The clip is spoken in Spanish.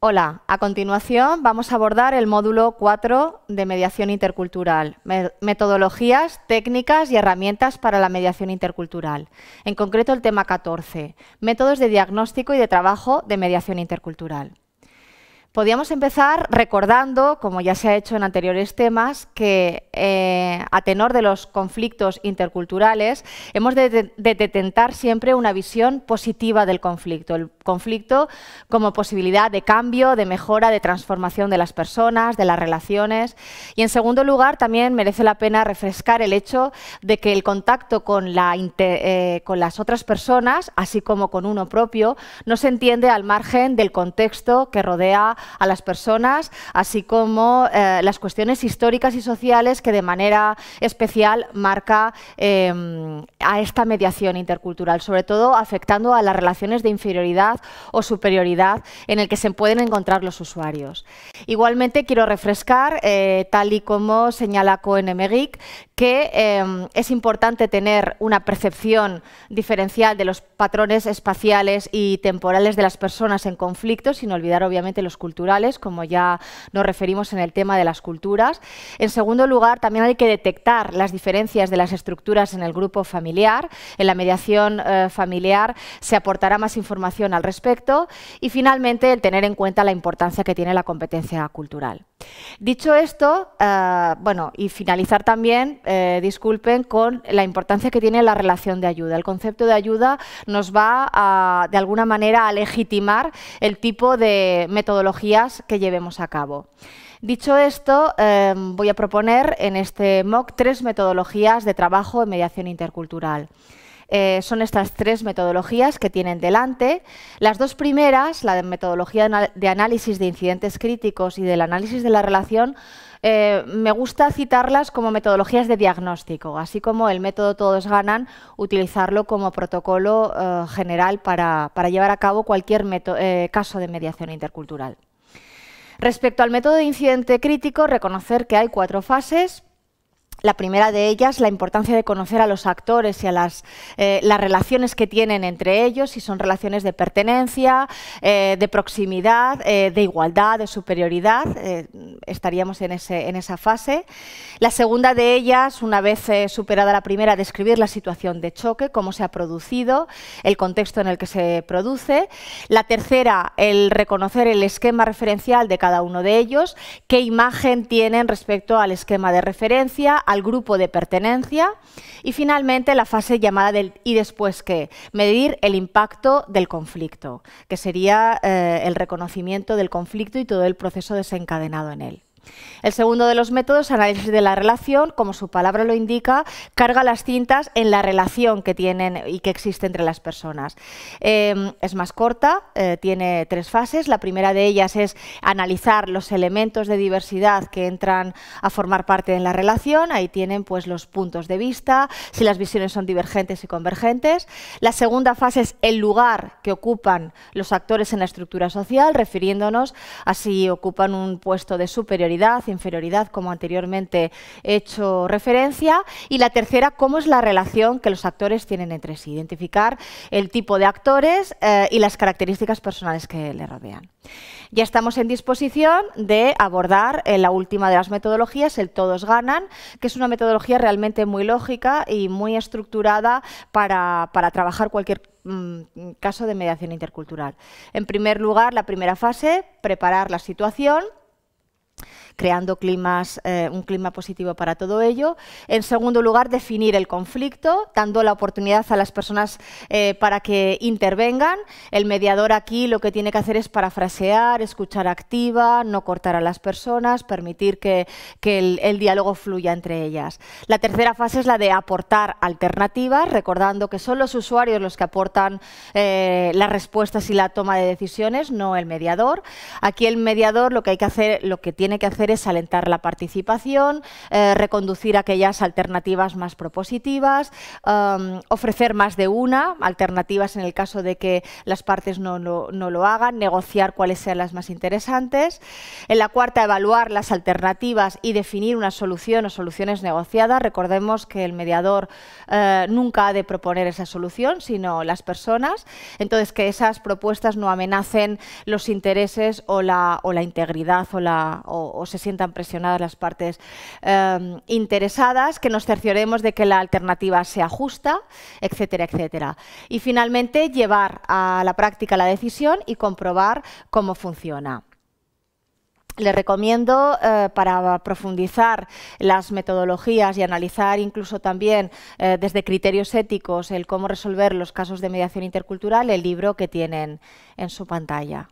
Hola, a continuación vamos a abordar el módulo 4 de mediación intercultural, metodologías, técnicas y herramientas para la mediación intercultural. En concreto el tema 14, métodos de diagnóstico y de trabajo de mediación intercultural. Podíamos empezar recordando, como ya se ha hecho en anteriores temas, que eh, a tenor de los conflictos interculturales hemos de, detentar siempre una visión positiva del conflicto. El conflicto como posibilidad de cambio, de mejora, de transformación de las personas, de las relaciones. Y en segundo lugar, también merece la pena refrescar el hecho de que el contacto con eh, las otras personas, así como con uno propio, no se entiende al margen del contexto que rodea a las personas, así como eh, las cuestiones históricas y sociales que de manera especial marca em, a esta mediación intercultural, sobre todo afectando a las relaciones de inferioridad o superioridad en el que se pueden encontrar los usuarios. Igualmente quiero refrescar, eh, tal y como señala Cohen-Emerick, que em, es importante tener una percepción diferencial de los patrones espaciales y temporales de las personas en conflicto, sin olvidar obviamente los culturales, como ya nos referimos en el tema de las culturas. En segundo lugar, también hay que detectar las diferencias de las estructuras en el grupo familiar. En la mediación eh, familiar se aportará más información al respecto. Y finalmente, el tener en cuenta la importancia que tiene la competencia cultural. Dicho esto, eh, bueno, y finalizar también eh, disculpen, con la importancia que tiene la relación de ayuda. El concepto de ayuda nos va a, de alguna manera, a legitimar el tipo de metodologías que llevemos a cabo. Dicho esto, em, voy a proponer en este MOOC tres metodologías de trabajo en mediación intercultural. Eh, son estas tres metodologías que tienen delante. Las dos primeras, la de metodología de análisis de incidentes críticos y del análisis de la relación, eh, me gusta citarlas como metodologías de diagnóstico, así como el método Todos Ganan, utilizarlo como protocolo eh, general para, llevar a cabo cualquier caso de mediación intercultural. Respecto al método de incidente crítico, reconocer que hay cuatro fases. La primera de ellas, la importancia de conocer a los actores y a las, eh, las relaciones que tienen entre ellos, si son relaciones de pertenencia, eh, de proximidad, eh, de igualdad, de superioridad, estaríamos en, ese, en, esa fase. La segunda de ellas, una vez superada la primera, describir la situación de choque, cómo se ha producido, el contexto en el que se produce. La tercera, el reconocer el esquema referencial de cada uno de ellos, qué imagen tienen respecto al esquema de referencia, al grupo de pertenencia y finalmente la fase llamada del y después qué, medir el impacto del conflicto, que sería eh, el reconocimiento del conflicto y todo el proceso desencadenado en él. El segundo de los métodos, análisis de la relación, como su palabra lo indica, carga las cintas en la relación que tienen y que existe entre las personas. Em, es más corta, eh, tiene tres fases. La primera de ellas es analizar los elementos de diversidad que entran a formar parte de la relación. Ahí tienen pues los puntos de vista, si las visiones son divergentes y convergentes. La segunda fase es el lugar que ocupan los actores en la estructura social, refiriéndonos a si ocupan un puesto de superioridad inferioridad, como anteriormente he hecho referencia. Y la tercera, cómo es la relación que los actores tienen entre sí, identificar el tipo de actores eh, y las características personales que le rodean. Ya estamos en disposición de abordar eh, la última de las metodologías, el todos ganan, que es una metodología realmente muy lógica y muy estructurada para, para trabajar cualquier mm, caso de mediación intercultural. En primer lugar, la primera fase, preparar la situación creando climas, eh, un clima positivo para todo ello. En segundo lugar, definir el conflicto, dando la oportunidad a las personas eh, para que intervengan. El mediador aquí lo que tiene que hacer es parafrasear, escuchar activa, no cortar a las personas, permitir que, el, diálogo fluya entre ellas. La tercera fase es la de aportar alternativas, recordando que son los usuarios los que aportan eh, las respuestas y la toma de decisiones, no el mediador. Aquí el mediador lo que hay que hacer, lo que tiene que hacer es alentar la participación, eh, reconducir aquellas alternativas más propositivas, em, ofrecer más de una, alternativas en el caso de que las partes no, no, lo hagan, negociar cuáles sean las más interesantes. En la cuarta, evaluar las alternativas y definir una solución o soluciones negociadas. Recordemos que el mediador eh, nunca ha de proponer esa solución, sino las personas. Entonces, que esas propuestas no amenacen los intereses o la, o la integridad o, la, o se sientan presionadas las partes em, interesadas, que nos cercioremos de que la alternativa sea justa, etcétera, etcétera. Y finalmente, llevar a la práctica la decisión y comprobar cómo funciona. Les recomiendo eh, para profundizar las metodologías y analizar incluso también eh, desde criterios éticos el cómo resolver los casos de mediación intercultural el libro que tienen en su pantalla.